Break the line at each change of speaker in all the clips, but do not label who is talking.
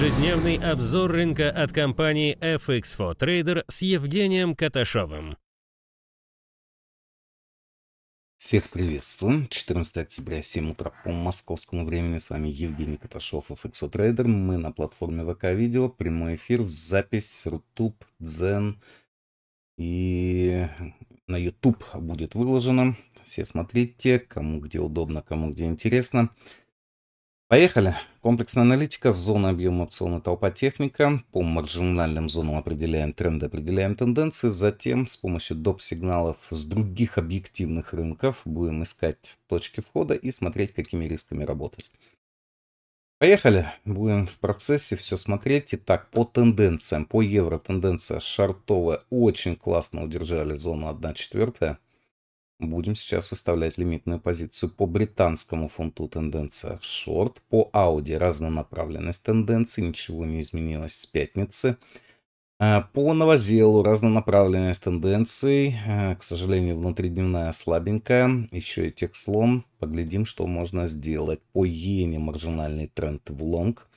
Ежедневный обзор рынка от компании FX4 Trader с Евгением Каташовым. Всех приветствую. 14 октября, 7 утра по московскому времени. С вами Евгений Каташов, fx 4 Trader. Мы на платформе ВК-видео. Прямой эфир, запись, Рутуб, Дзен. И на YouTube будет выложено. Все смотрите, кому где удобно, кому где интересно. Поехали. Комплексная аналитика, зона объема опционная толпа техника. По маржинальным зонам определяем тренды, определяем тенденции. Затем с помощью доп. сигналов с других объективных рынков будем искать точки входа и смотреть, какими рисками работать. Поехали. Будем в процессе все смотреть. Итак, по тенденциям. По евро тенденция шартовая. Очень классно удержали зону 1 четвертая. Будем сейчас выставлять лимитную позицию по британскому фунту тенденция в шорт. По Audi разнонаправленность тенденции, ничего не изменилось с пятницы. А, по новозелу разнонаправленность тенденций. А, к сожалению, внутридневная слабенькая. Еще и текслон. Поглядим, что можно сделать. По иене маржинальный тренд в лонг.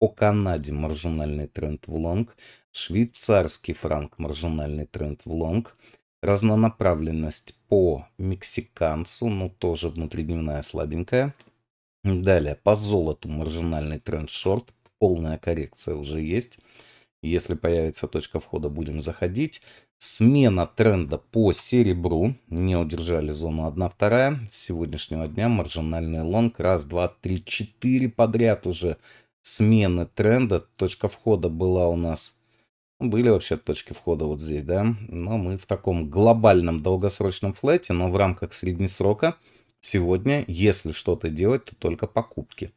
По Канаде маржинальный тренд в лонг. Швейцарский франк маржинальный тренд в лонг. Разнонаправленность по мексиканцу, но ну, тоже внутридневная слабенькая. Далее, по золоту маржинальный тренд-шорт, полная коррекция уже есть. Если появится точка входа, будем заходить. Смена тренда по серебру. Не удержали зону 1-2. С сегодняшнего дня маржинальный лонг. Раз, два, три, четыре подряд уже смены тренда. Точка входа была у нас были вообще точки входа вот здесь, да. Но мы в таком глобальном долгосрочном флете, но в рамках среднесрока сегодня, если что-то делать, то только покупки.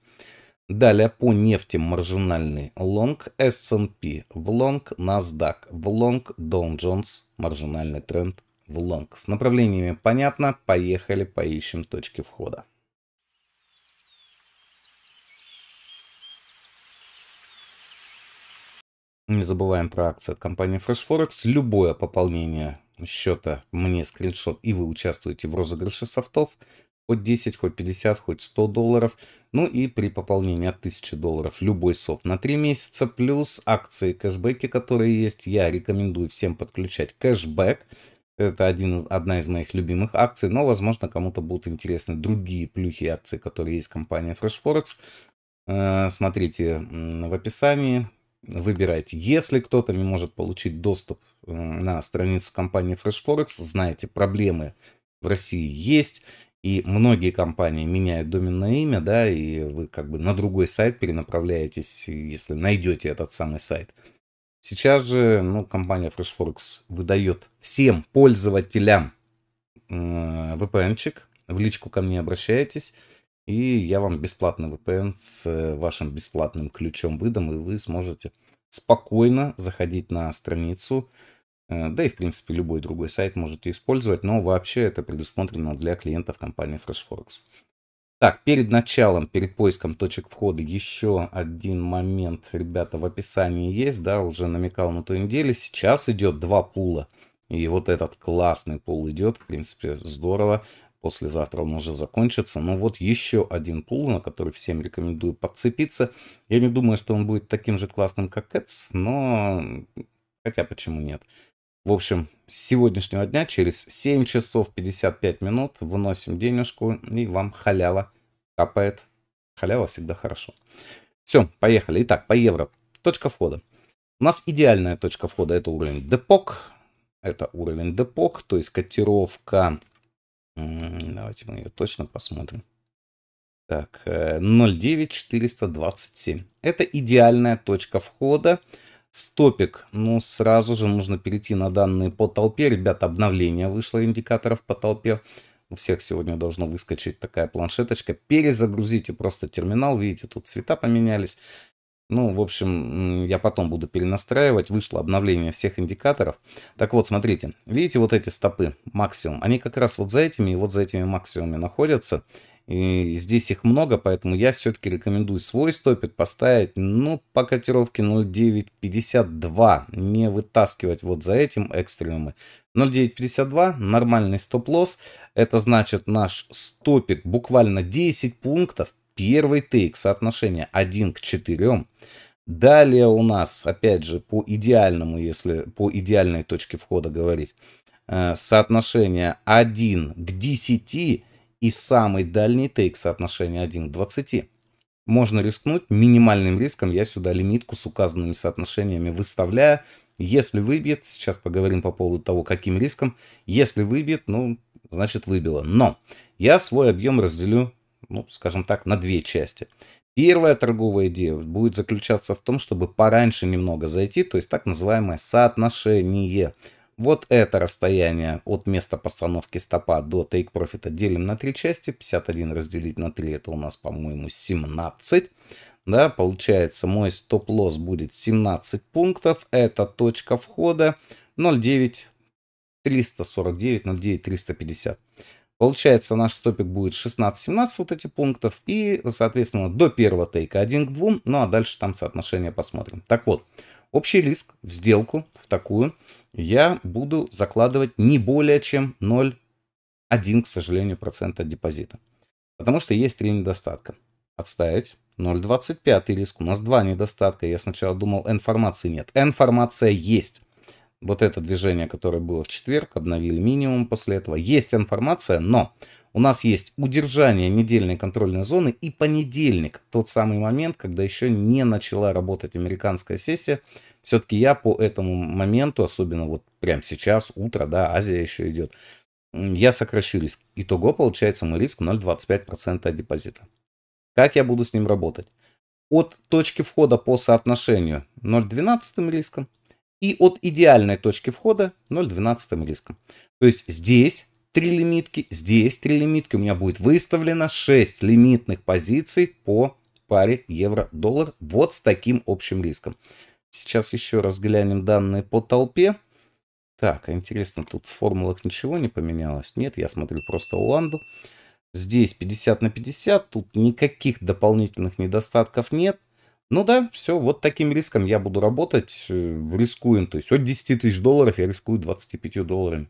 Далее по нефти маржинальный лонг, S&P в лонг, NASDAQ в лонг, Dow Jones маржинальный тренд в лонг. С направлениями понятно, поехали поищем точки входа. Не забываем про акции от компании Fresh Forex. Любое пополнение счета мне скриншот, и вы участвуете в розыгрыше софтов. Хоть 10, хоть 50, хоть 100 долларов. Ну и при пополнении от 1000 долларов любой софт на 3 месяца. Плюс акции кэшбэки, которые есть. Я рекомендую всем подключать кэшбэк. Это один, одна из моих любимых акций, но, возможно, кому-то будут интересны другие плюхи акции, которые есть компания Fresh Forex. Э, смотрите в описании, выбирайте. Если кто-то не может получить доступ э, на страницу компании FreshForex, знаете, проблемы в России есть, и многие компании меняют доменное имя, да, и вы как бы на другой сайт перенаправляетесь, если найдете этот самый сайт. Сейчас же, ну, компания FreshForex выдает всем пользователям э, VPN-чик, в личку ко мне обращаетесь, и я вам бесплатный VPN с э, вашим бесплатным ключом выдам, и вы сможете спокойно заходить на страницу. Э, да и, в принципе, любой другой сайт можете использовать, но вообще это предусмотрено для клиентов компании FreshForex. Так, перед началом, перед поиском точек входа еще один момент, ребята, в описании есть, да, уже намекал на той неделе. Сейчас идет два пула. И вот этот классный пул идет, в принципе, здорово. Послезавтра он уже закончится. Но вот еще один пул, на который всем рекомендую подцепиться. Я не думаю, что он будет таким же классным, как Эц, но... Хотя почему нет? В общем, с сегодняшнего дня через 7 часов 55 минут выносим денежку и вам халява капает. Халява всегда хорошо. Все, поехали. Итак, по евро. Точка входа. У нас идеальная точка входа это уровень депок. Это уровень депок, то есть котировка Давайте мы ее точно посмотрим. Так, 09427. Э, Это идеальная точка входа. Стопик, ну сразу же нужно перейти на данные по толпе. Ребята, обновление вышло индикаторов по толпе. У всех сегодня должно выскочить такая планшеточка. Перезагрузите просто терминал. Видите, тут цвета поменялись. Ну, в общем, я потом буду перенастраивать. Вышло обновление всех индикаторов. Так вот, смотрите, видите вот эти стопы максимум? Они как раз вот за этими и вот за этими максимумами находятся. И здесь их много, поэтому я все-таки рекомендую свой стопик поставить, ну, по котировке 0.952. Не вытаскивать вот за этим экстремумы. 0.952, нормальный стоп-лосс. Это значит наш стопик буквально 10 пунктов Первый тейк соотношение 1 к 4. Далее у нас, опять же, по идеальному, если по идеальной точке входа говорить, э, соотношение 1 к 10 и самый дальний тейк соотношение 1 к 20. Можно рискнуть минимальным риском. Я сюда лимитку с указанными соотношениями выставляю. Если выбьет, сейчас поговорим по поводу того, каким риском. Если выбьет, ну, значит выбило. Но я свой объем разделю ну, скажем так, на две части. Первая торговая идея будет заключаться в том, чтобы пораньше немного зайти, то есть так называемое соотношение. Вот это расстояние от места постановки стопа до take profit делим на три части. 51 разделить на 3 это у нас, по-моему, 17. Да, получается мой стоп-лосс будет 17 пунктов. Это точка входа 0,9 349, 0,9 350. Получается, наш стопик будет 16-17 вот эти пунктов. И, соответственно, до первого тейка 1 к 2. Ну, а дальше там соотношение посмотрим. Так вот, общий риск в сделку, в такую, я буду закладывать не более чем 0,1, к сожалению, процента депозита. Потому что есть три недостатка. Отставить. 0,25 риск. У нас два недостатка. Я сначала думал, информации нет. Информация есть. Вот это движение, которое было в четверг, обновили минимум после этого. Есть информация, но у нас есть удержание недельной контрольной зоны и понедельник. Тот самый момент, когда еще не начала работать американская сессия. Все-таки я по этому моменту, особенно вот прямо сейчас, утро, да, Азия еще идет, я сокращу риск. Итого получается мой риск 0,25% от депозита. Как я буду с ним работать? От точки входа по соотношению 0,12 риском и от идеальной точки входа 0,12 риском. То есть здесь три лимитки, здесь три лимитки. У меня будет выставлено 6 лимитных позиций по паре евро-доллар вот с таким общим риском. Сейчас еще раз глянем данные по толпе. Так, а интересно, тут в формулах ничего не поменялось? Нет, я смотрю просто Уланду. Здесь 50 на 50, тут никаких дополнительных недостатков нет. Ну да, все, вот таким риском я буду работать, э, рискуем, то есть от 10 тысяч долларов я рискую 25 долларами.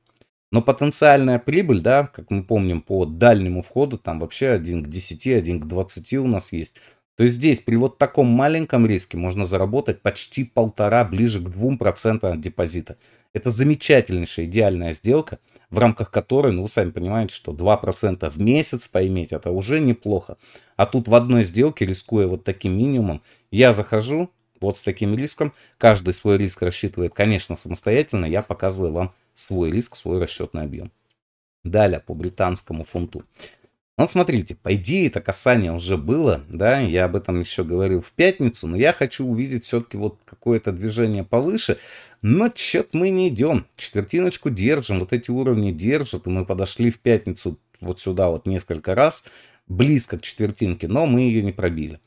Но потенциальная прибыль, да, как мы помним, по дальнему входу, там вообще один к 10, один к 20 у нас есть. То есть здесь при вот таком маленьком риске можно заработать почти полтора, ближе к 2% от депозита. Это замечательнейшая, идеальная сделка – в рамках которой, ну, вы сами понимаете, что 2% в месяц поиметь, это уже неплохо. А тут в одной сделке, рискуя вот таким минимумом, я захожу вот с таким риском. Каждый свой риск рассчитывает, конечно, самостоятельно. Я показываю вам свой риск, свой расчетный объем. Далее по британскому фунту. Вот смотрите, по идее это касание уже было, да, я об этом еще говорил в пятницу, но я хочу увидеть все-таки вот какое-то движение повыше, но чет мы не идем, четвертиночку держим, вот эти уровни держат, и мы подошли в пятницу вот сюда вот несколько раз, близко к четвертинке, но мы ее не пробили.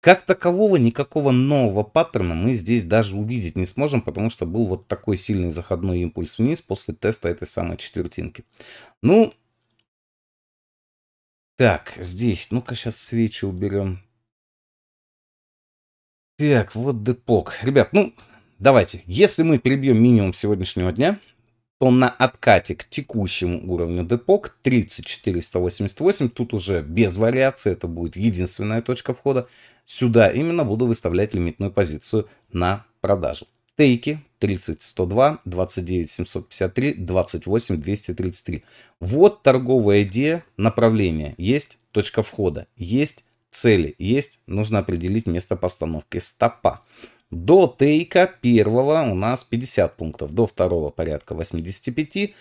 Как такового никакого нового паттерна мы здесь даже увидеть не сможем, потому что был вот такой сильный заходной импульс вниз после теста этой самой четвертинки. Ну, так, здесь. Ну-ка, сейчас свечи уберем. Так, вот депок. Ребят, ну, давайте. Если мы перебьем минимум сегодняшнего дня, то на откате к текущему уровню депок 3488, тут уже без вариации, это будет единственная точка входа. Сюда именно буду выставлять лимитную позицию на продажу. Тейки 30 102, 29 753, 28 233. Вот торговая идея, направление. Есть точка входа, есть цели, есть, нужно определить место постановки стопа. До тейка первого у нас 50 пунктов, до второго порядка 85,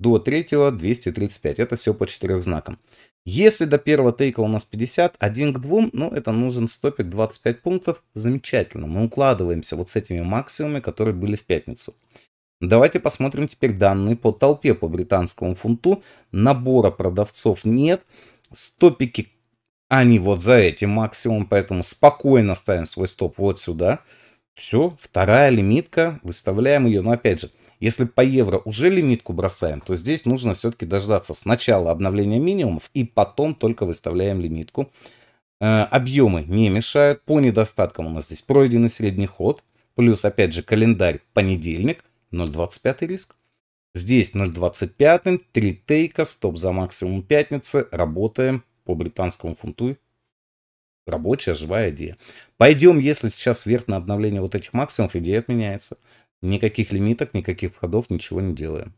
до третьего 235. Это все по четырех знакам. Если до первого тейка у нас 50, 1 к 2, ну это нужен стопик 25 пунктов. Замечательно, мы укладываемся вот с этими максимумами, которые были в пятницу. Давайте посмотрим теперь данные по толпе по британскому фунту. Набора продавцов нет. Стопики, они вот за этим максимум, поэтому спокойно ставим свой стоп вот сюда. Все, вторая лимитка, выставляем ее. Но опять же, если по евро уже лимитку бросаем, то здесь нужно все-таки дождаться сначала обновления минимумов и потом только выставляем лимитку. Э, объемы не мешают. По недостаткам у нас здесь пройденный средний ход. Плюс, опять же, календарь понедельник. 0,25 риск. Здесь 0,25, 3 тейка, стоп за максимум пятницы. Работаем по британскому фунту. Рабочая, живая идея. Пойдем, если сейчас вверх на обновление вот этих максимумов, идея отменяется. Никаких лимиток, никаких входов, ничего не делаем.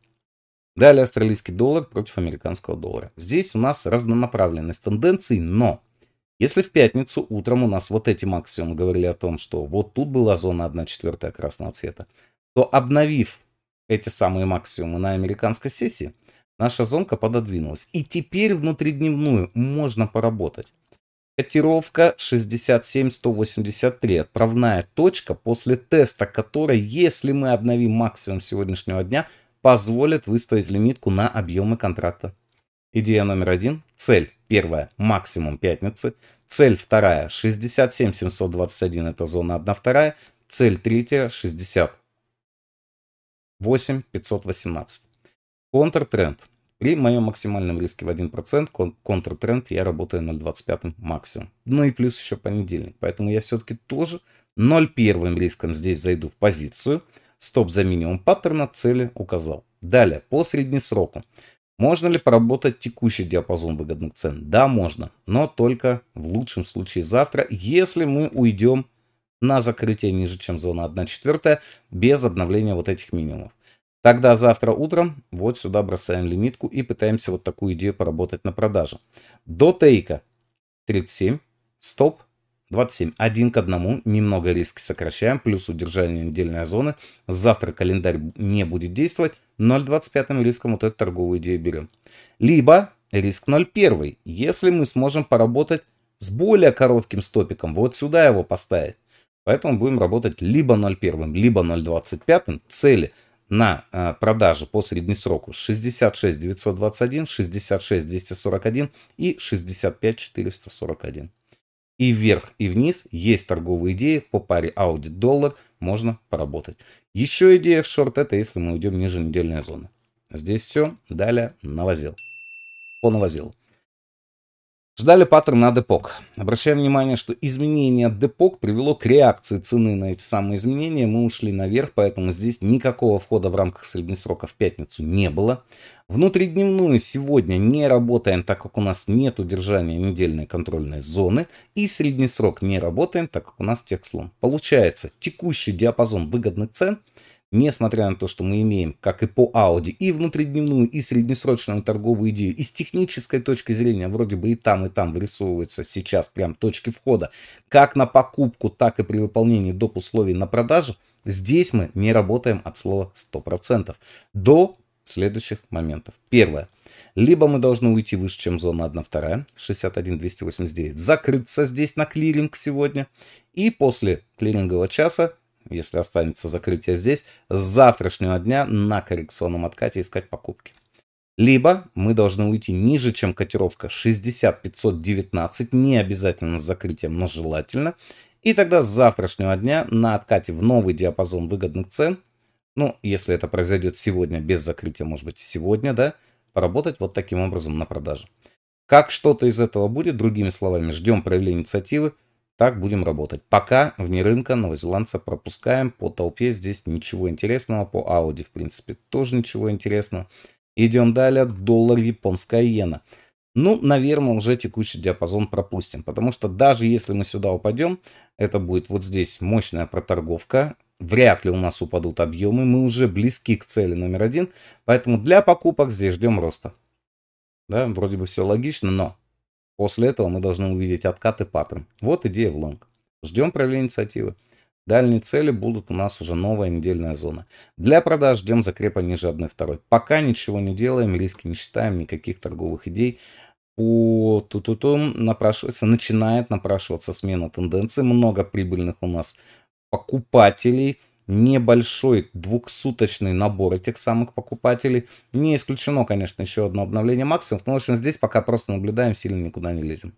Далее австралийский доллар против американского доллара. Здесь у нас разнонаправленность тенденций, но если в пятницу утром у нас вот эти максимумы говорили о том, что вот тут была зона 1 четвертая красного цвета, то обновив эти самые максимумы на американской сессии, наша зонка пододвинулась. И теперь внутридневную можно поработать. Котировка 67183, отправная точка после теста, которой, если мы обновим максимум сегодняшнего дня, позволит выставить лимитку на объемы контракта. Идея номер один. Цель первая – максимум пятницы. Цель вторая – 67721, это зона 1 вторая. Цель третья – 60. 8518. Контртренд. При моем максимальном риске в 1% кон контртренд я работаю 0,25 максимум. Ну и плюс еще понедельник. Поэтому я все-таки тоже 0,1 риском здесь зайду в позицию. Стоп за минимум паттерна цели указал. Далее, по среднесроку. Можно ли поработать текущий диапазон выгодных цен? Да, можно, но только в лучшем случае завтра, если мы уйдем на закрытие ниже, чем зона 1,4 без обновления вот этих минимумов. Тогда завтра утром вот сюда бросаем лимитку и пытаемся вот такую идею поработать на продаже. До тейка 37, стоп 27. Один к одному, немного риски сокращаем, плюс удержание недельной зоны. Завтра календарь не будет действовать, 0,25 риском вот эту торговую идею берем. Либо риск 0,1, если мы сможем поработать с более коротким стопиком, вот сюда его поставить. Поэтому будем работать либо 0,1, либо 0,25 цели – на э, продажи по среднесроку 66 921, 66 241 и 65 441. И вверх, и вниз есть торговые идеи по паре Audi доллар можно поработать. Еще идея в шорт это если мы уйдем ниже недельной зоны. Здесь все, далее навозил По новозелу. Ждали паттерн на депок. Обращаем внимание, что изменение депок привело к реакции цены на эти самые изменения. Мы ушли наверх, поэтому здесь никакого входа в рамках среднесрока в пятницу не было. Внутридневную сегодня не работаем, так как у нас нет удержания недельной контрольной зоны. И среднесрок не работаем, так как у нас текст слом. Получается, текущий диапазон выгодных цен – несмотря на то, что мы имеем, как и по Audi, и внутридневную, и среднесрочную торговую идею, и с технической точки зрения вроде бы и там, и там вырисовываются сейчас прям точки входа, как на покупку, так и при выполнении доп. условий на продажу, здесь мы не работаем от слова 100%. До следующих моментов. Первое. Либо мы должны уйти выше, чем зона 1 2, 61 289, закрыться здесь на клиринг сегодня. И после клирингового часа если останется закрытие здесь, с завтрашнего дня на коррекционном откате искать покупки. Либо мы должны уйти ниже, чем котировка 60519, не обязательно с закрытием, но желательно. И тогда с завтрашнего дня на откате в новый диапазон выгодных цен, ну, если это произойдет сегодня без закрытия, может быть, сегодня, да, поработать вот таким образом на продаже. Как что-то из этого будет, другими словами, ждем проявления инициативы, так будем работать. Пока вне рынка новозеландца пропускаем. По толпе здесь ничего интересного. По Audi, в принципе, тоже ничего интересного. Идем далее. Доллар, японская иена. Ну, наверное, уже текущий диапазон пропустим. Потому что даже если мы сюда упадем, это будет вот здесь мощная проторговка. Вряд ли у нас упадут объемы. Мы уже близки к цели номер один. Поэтому для покупок здесь ждем роста. Да, вроде бы все логично, но После этого мы должны увидеть откат и паттерн. Вот идея в лонг. Ждем проявления инициативы. Дальние цели будут у нас уже новая недельная зона. Для продаж ждем закрепа ниже второй. Пока ничего не делаем, риски не считаем, никаких торговых идей. По ту ту ту напрашивается, начинает напрашиваться смена тенденции. Много прибыльных у нас покупателей – небольшой двухсуточный набор этих самых покупателей. Не исключено, конечно, еще одно обновление максимум. Но, ну, в общем, здесь пока просто наблюдаем, сильно никуда не лезем.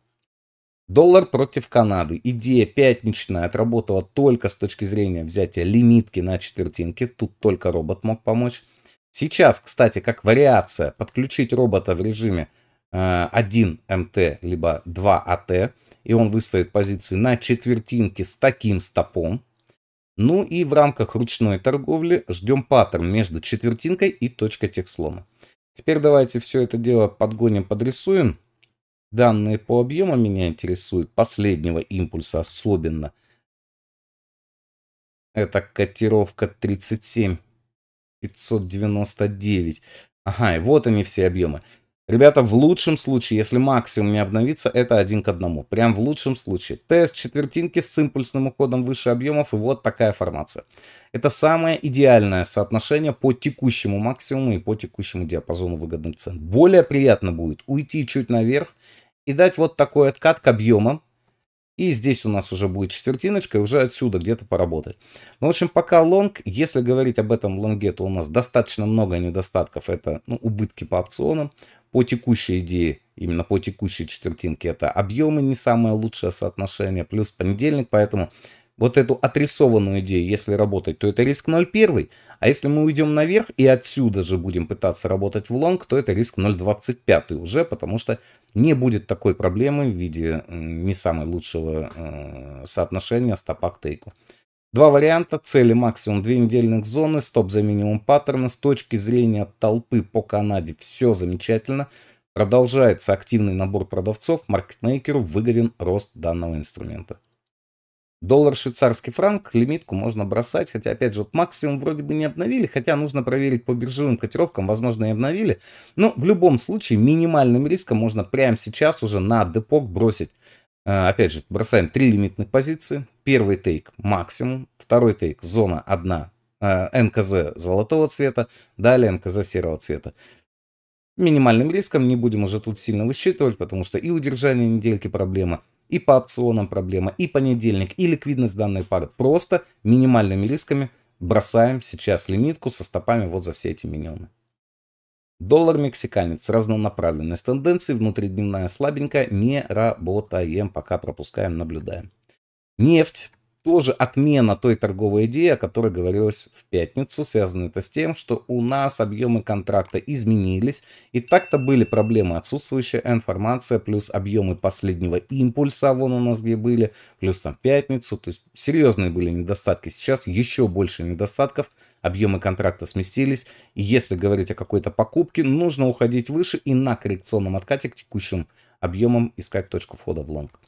Доллар против Канады. Идея пятничная отработала только с точки зрения взятия лимитки на четвертинки. Тут только робот мог помочь. Сейчас, кстати, как вариация, подключить робота в режиме 1 э, МТ либо 2 АТ, и он выставит позиции на четвертинке с таким стопом. Ну и в рамках ручной торговли ждем паттерн между четвертинкой и точкой техслома. Теперь давайте все это дело подгоним, подрисуем. Данные по объему меня интересуют, последнего импульса особенно. Это котировка 37 599. Ага, и вот они все объемы. Ребята, в лучшем случае, если максимум не обновится, это один к одному. Прям в лучшем случае. Тест четвертинки с импульсным уходом выше объемов и вот такая формация. Это самое идеальное соотношение по текущему максимуму и по текущему диапазону выгодных цен. Более приятно будет уйти чуть наверх и дать вот такой откат к объемам, и здесь у нас уже будет четвертиночка, и уже отсюда где-то поработать. Ну, в общем, пока лонг, если говорить об этом лонге, то у нас достаточно много недостатков. Это ну, убытки по опционам. По текущей идее, именно по текущей четвертинке, это объемы не самое лучшее соотношение, плюс понедельник, поэтому вот эту отрисованную идею, если работать, то это риск 0,1, а если мы уйдем наверх и отсюда же будем пытаться работать в лонг, то это риск 0,25 уже, потому что не будет такой проблемы в виде не самого лучшего э, соотношения стопак-тейка. Два варианта, цели максимум две недельных зоны, стоп за минимум паттерна, с точки зрения толпы по Канаде все замечательно, продолжается активный набор продавцов, маркетмейкеру выгоден рост данного инструмента. Доллар, швейцарский франк, лимитку можно бросать, хотя, опять же, вот максимум вроде бы не обновили, хотя нужно проверить по биржевым котировкам, возможно, и обновили. Но в любом случае минимальным риском можно прямо сейчас уже на депок бросить. А, опять же, бросаем три лимитных позиции. Первый тейк максимум, второй тейк зона 1, а, НКЗ золотого цвета, далее НКЗ серого цвета минимальным риском. Не будем уже тут сильно высчитывать, потому что и удержание недельки проблема, и по опционам проблема, и понедельник, и ликвидность данной пары. Просто минимальными рисками бросаем сейчас лимитку со стопами вот за все эти минимумы. Доллар мексиканец, разнонаправленность тенденции, внутридневная слабенькая, не работаем, пока пропускаем, наблюдаем. Нефть тоже отмена той торговой идеи, о которой говорилось в пятницу. Связано это с тем, что у нас объемы контракта изменились. И так-то были проблемы отсутствующая информация, плюс объемы последнего импульса, а вон у нас где были, плюс там пятницу. То есть серьезные были недостатки. Сейчас еще больше недостатков. Объемы контракта сместились. И если говорить о какой-то покупке, нужно уходить выше и на коррекционном откате к текущим объемам искать точку входа в лонг.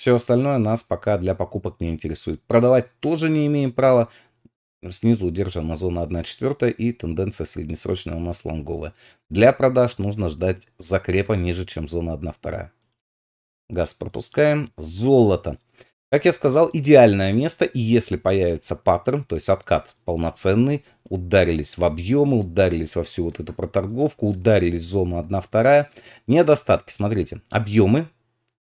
Все остальное нас пока для покупок не интересует. Продавать тоже не имеем права. Снизу удержана зона 1,4 и тенденция среднесрочная у нас лонговая. Для продаж нужно ждать закрепа ниже, чем зона 1,2. Газ пропускаем. Золото. Как я сказал, идеальное место. И если появится паттерн, то есть откат полноценный, ударились в объемы, ударились во всю вот эту проторговку, ударились в зону 1,2. Недостатки. Смотрите, объемы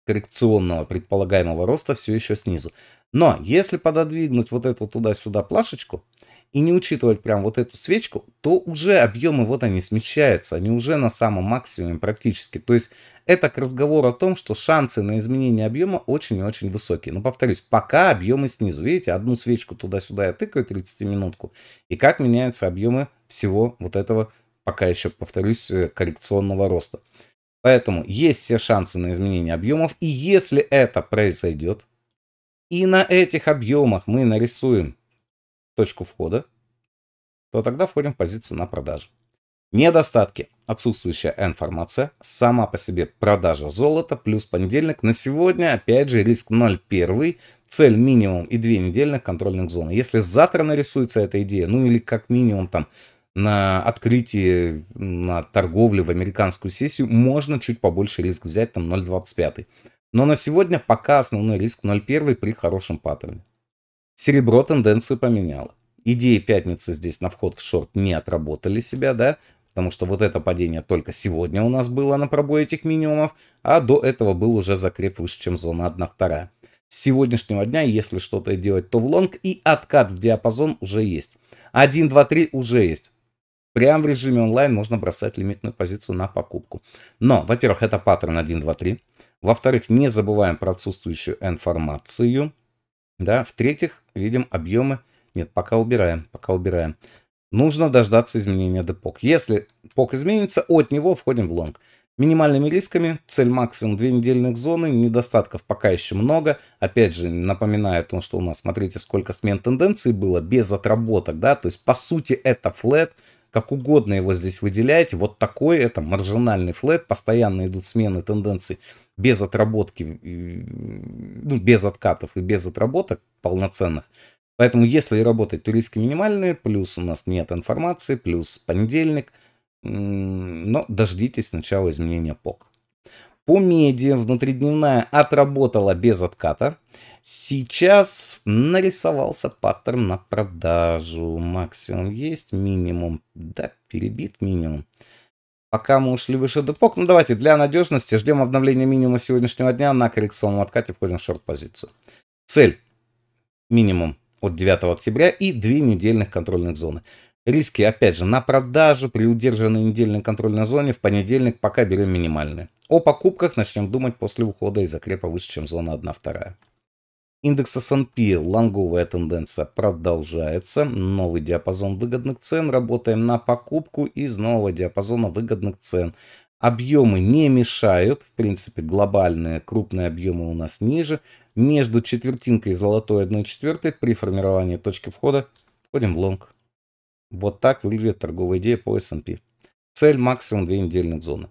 коррекционного предполагаемого роста все еще снизу. Но если пододвигнуть вот эту туда-сюда плашечку и не учитывать прям вот эту свечку, то уже объемы вот они смещаются, они уже на самом максимуме практически. То есть это к разговору о том, что шансы на изменение объема очень и очень высокие. Но повторюсь, пока объемы снизу. Видите, одну свечку туда-сюда я тыкаю 30-минутку. И как меняются объемы всего вот этого, пока еще, повторюсь, э, коррекционного роста. Поэтому есть все шансы на изменение объемов, и если это произойдет, и на этих объемах мы нарисуем точку входа, то тогда входим в позицию на продажу. Недостатки. Отсутствующая информация, сама по себе продажа золота плюс понедельник. На сегодня, опять же, риск 0,1, цель минимум и 2 недельных контрольных зон. Если завтра нарисуется эта идея, ну или как минимум там на открытии, на торговле в американскую сессию можно чуть побольше риск взять, там 0,25. Но на сегодня пока основной риск 0,1 при хорошем паттерне. Серебро тенденцию поменяло. Идеи пятницы здесь на вход в шорт не отработали себя, да, потому что вот это падение только сегодня у нас было на пробой этих минимумов, а до этого был уже закреп выше, чем зона 1.2. С сегодняшнего дня, если что-то делать, то в лонг и откат в диапазон уже есть. 1-2-3 уже есть прямо в режиме онлайн можно бросать лимитную позицию на покупку. Но, во-первых, это паттерн 1, 2, 3. Во-вторых, не забываем про отсутствующую информацию. Да? В-третьих, видим объемы. Нет, пока убираем, пока убираем. Нужно дождаться изменения депок. Если пок изменится, от него входим в лонг. Минимальными рисками, цель максимум 2 недельных зоны, недостатков пока еще много. Опять же, напоминаю о том, что у нас, смотрите, сколько смен тенденций было без отработок, да, то есть по сути это флет, как угодно его здесь выделяете, вот такой это маржинальный флет, постоянно идут смены тенденций без отработки, э, ну, без откатов и без отработок полноценных. Поэтому если работать, то риски минимальные, плюс у нас нет информации, плюс понедельник, но дождитесь начала изменения ПОК. По меди внутридневная отработала без отката. Сейчас нарисовался паттерн на продажу. Максимум есть, минимум. Да, перебит минимум. Пока мы ушли выше депок. Ну давайте для надежности ждем обновления минимума сегодняшнего дня. На коррекционном откате входим в шорт-позицию. Цель. Минимум от 9 октября и две недельных контрольных зоны. Риски, опять же, на продажу при удержанной недельной контрольной зоне в понедельник пока берем минимальные. О покупках начнем думать после ухода из закрепа выше, чем зона 1-2. Индекс S&P, лонговая тенденция продолжается. Новый диапазон выгодных цен. Работаем на покупку из нового диапазона выгодных цен. Объемы не мешают. В принципе, глобальные крупные объемы у нас ниже. Между четвертинкой и золотой 1 четвертой при формировании точки входа входим в лонг. Вот так выглядит торговая идея по S&P. Цель максимум 2 недельных зоны.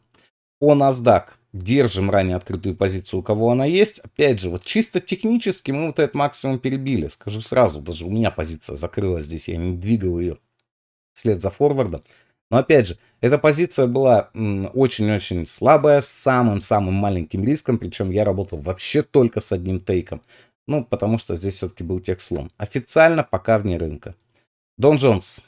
По NASDAQ держим ранее открытую позицию, у кого она есть. Опять же, вот чисто технически мы вот этот максимум перебили. Скажу сразу, даже у меня позиция закрылась здесь, я не двигал ее вслед за форвардом. Но опять же, эта позиция была очень-очень слабая, с самым-самым маленьким риском, причем я работал вообще только с одним тейком. Ну, потому что здесь все-таки был тех слон. Официально пока вне рынка. Дон Джонс,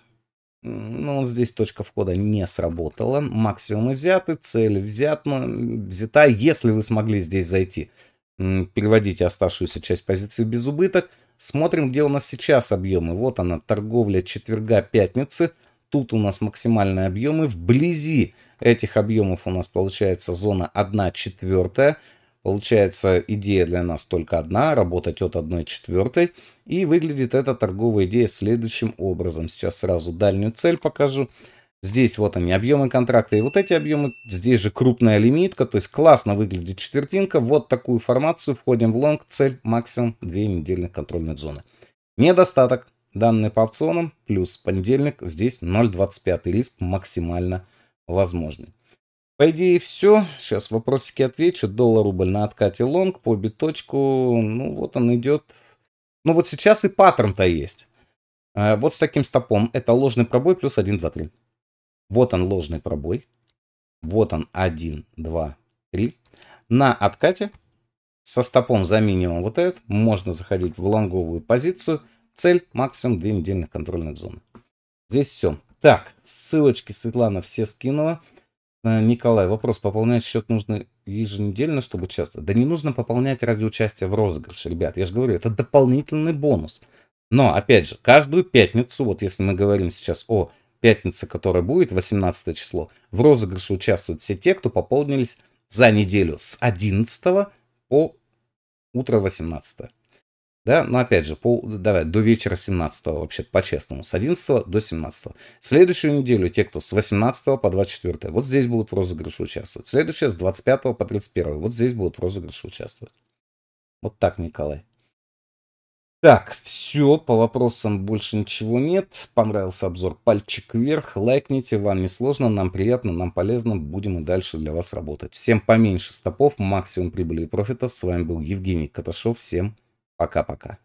ну, здесь точка входа не сработала. Максимумы взяты, цель взят, взята. Если вы смогли здесь зайти, переводите оставшуюся часть позиции без убыток. Смотрим, где у нас сейчас объемы. Вот она, торговля четверга, пятницы. Тут у нас максимальные объемы. Вблизи этих объемов у нас получается зона 1 четвертая. Получается, идея для нас только одна, работать от 1 четвертой. И выглядит эта торговая идея следующим образом. Сейчас сразу дальнюю цель покажу. Здесь вот они, объемы контракта и вот эти объемы. Здесь же крупная лимитка, то есть классно выглядит четвертинка. Вот такую формацию входим в лонг, цель максимум 2 недельных контрольных зоны. Недостаток. Данные по опционам плюс понедельник. Здесь 0,25 риск максимально возможный. По идее, все. Сейчас вопросики отвечу. Доллар-рубль на откате лонг по биточку. Ну, вот он идет. Ну, вот сейчас и паттерн-то есть. А, вот с таким стопом. Это ложный пробой плюс 1, 2, 3. Вот он ложный пробой. Вот он 1, 2, 3. На откате со стопом за минимум вот этот можно заходить в лонговую позицию. Цель максимум 2 недельных контрольных зон. Здесь все. Так, ссылочки Светлана все скинула. А, Николай, вопрос. Пополнять счет нужно еженедельно, чтобы часто? Да не нужно пополнять ради участия в розыгрыше, ребят. Я же говорю, это дополнительный бонус. Но, опять же, каждую пятницу, вот если мы говорим сейчас о пятнице, которая будет, 18 число, в розыгрыше участвуют все те, кто пополнились за неделю с 11 по утро 18. Да, но опять же, пол, давай, до вечера 17 вообще по-честному, с 11 до 17. Следующую неделю те, кто с 18 по 24, вот здесь будут в розыгрыше участвовать. Следующая с 25 по 31, вот здесь будут в розыгрыше участвовать. Вот так, Николай. Так, все, по вопросам больше ничего нет. Понравился обзор, пальчик вверх, лайкните, вам не сложно, нам приятно, нам полезно, будем и дальше для вас работать. Всем поменьше стопов, максимум прибыли и профита. С вами был Евгений Каташов, всем Пока-пока.